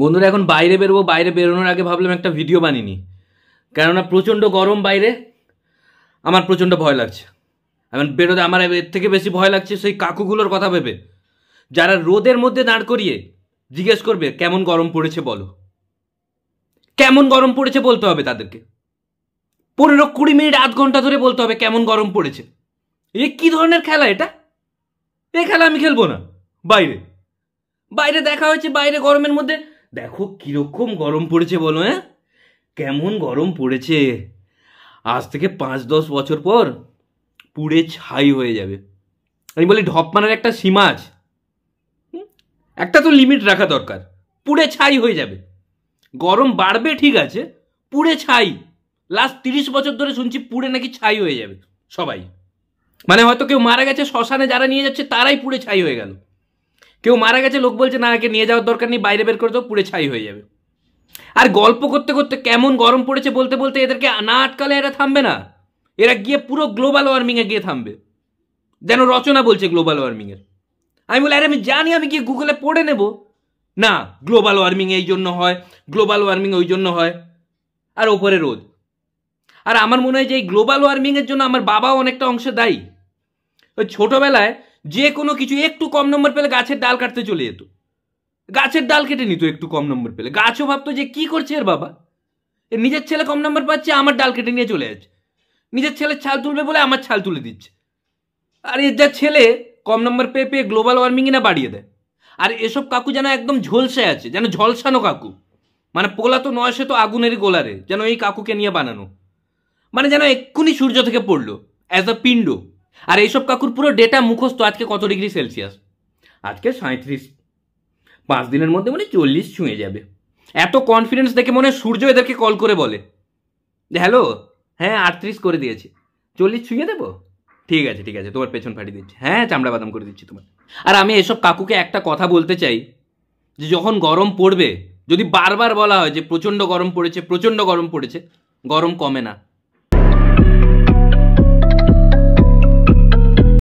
বন্ধুরা এখন বাইরে বেরোবো বাইরে বেরোনোর আগে ভাবলাম একটা ভিডিও বানিনি কেননা প্রচণ্ড গরম বাইরে আমার প্রচণ্ড ভয় লাগছে এমন বেরোতে আমার এর থেকে বেশি ভয় লাগছে সেই কাকুগুলোর কথা ভেবে যারা রোদের মধ্যে দাঁড় করিয়ে জিজ্ঞেস করবে কেমন গরম পড়েছে বলো কেমন গরম পড়েছে বলতে হবে তাদেরকে পনেরো কুড়ি মিনিট আধ ঘন্টা ধরে বলতে হবে কেমন গরম পড়েছে এ কি ধরনের খেলা এটা এ খেলা আমি খেলবো না বাইরে বাইরে দেখা হয়েছে বাইরে গরমের মধ্যে দেখো কীরকম গরম পড়েছে বলো হ্যাঁ কেমন গরম পড়েছে আজ থেকে পাঁচ দশ বছর পর পুড়ে ছাই হয়ে যাবে আমি বলি ঢপ মানার একটা সীমা আছে একটা তো লিমিট রাখা দরকার পুড়ে ছাই হয়ে যাবে গরম বাড়বে ঠিক আছে পুড়ে ছাই লাস্ট তিরিশ বছর ধরে শুনছি পুড়ে নাকি ছাই হয়ে যাবে সবাই মানে হয়তো কেউ মারা গেছে শ্মশানে যারা নিয়ে যাচ্ছে তারাই পুড়ে ছাই হয়ে গেল কেউ মারা গেছে লোক বলছে না একে নিয়ে যাওয়ার দরকার নেই বাইরে বের করে দাও পুড়ে ছাই হয়ে যাবে আর গল্প করতে করতে কেমন গরম পড়েছে বলতে বলতে এদেরকে না আটকালে এরা থামবে না এরা গিয়ে পুরো গ্লোবাল ওয়ার্মিংয়ে গিয়ে থামবে যেন রচনা বলছে গ্লোবাল ওয়ার্মিংয়ের আমি বলি আরে আমি জানি আমি গিয়ে গুগলে পড়ে নেব না গ্লোবাল ওয়ার্মিং এই জন্য হয় গ্লোবাল ওয়ার্মিং ওই জন্য হয় আর ওপরে রোদ আর আমার মনে হয় যে এই গ্লোবাল ওয়ার্মিংয়ের জন্য আমার বাবাও অনেকটা অংশে দায়ী ওই ছোটোবেলায় যে কোনো কিছু একটু কম নম্বর পেলে গাছের ডাল কাটতে চলে যেত গাছের ডাল কেটে নিত একটু কম নম্বর পেলে গাছও ভাবতো যে কি করছে এর বাবা এর নিজের ছেলে কম নম্বর পাচ্ছে আমার ডাল কেটে নিয়ে চলে যাচ্ছে নিজের ছেলে ছাল তুলবে বলে আমার ছাল তুলে দিচ্ছে আর এর যা ছেলে কম নম্বর পেয়ে পেয়ে গ্লোবাল ওয়ার্মিংই না বাড়িয়ে দেয় আর এসব কাকু যেন একদম ঝলসে আছে যেন ঝলসানো কাকু মানে পোলা তো নয় সে তো আগুনেরই গোলারে যেন এই কাকুকে নিয়ে বানানো মানে যেন এক্ষুনি সূর্য থেকে পড়লো অ্যাজ আ পিণ্ড আর এইসব কাকুর পুরো ডেটা মুখস্থ আজকে কত ডিগ্রি সেলসিয়াস আজকে সাঁত্রিশ পাঁচ দিনের মধ্যে মানে চল্লিশ ছুঁয়ে যাবে এত কনফিডেন্স দেখে মনে সূর্য এদেরকে কল করে বলে যে হ্যালো হ্যাঁ আটত্রিশ করে দিয়েছি চল্লিশ ছুঁয়ে দেবো ঠিক আছে ঠিক আছে তোমার পেছন ফাটিয়ে দিচ্ছি হ্যাঁ চামড়া বাদাম করে দিচ্ছি তোমার আর আমি এসব কাকুকে একটা কথা বলতে চাই যে যখন গরম পড়বে যদি বারবার বলা হয় যে প্রচণ্ড গরম পড়েছে প্রচণ্ড গরম পড়েছে গরম কমে না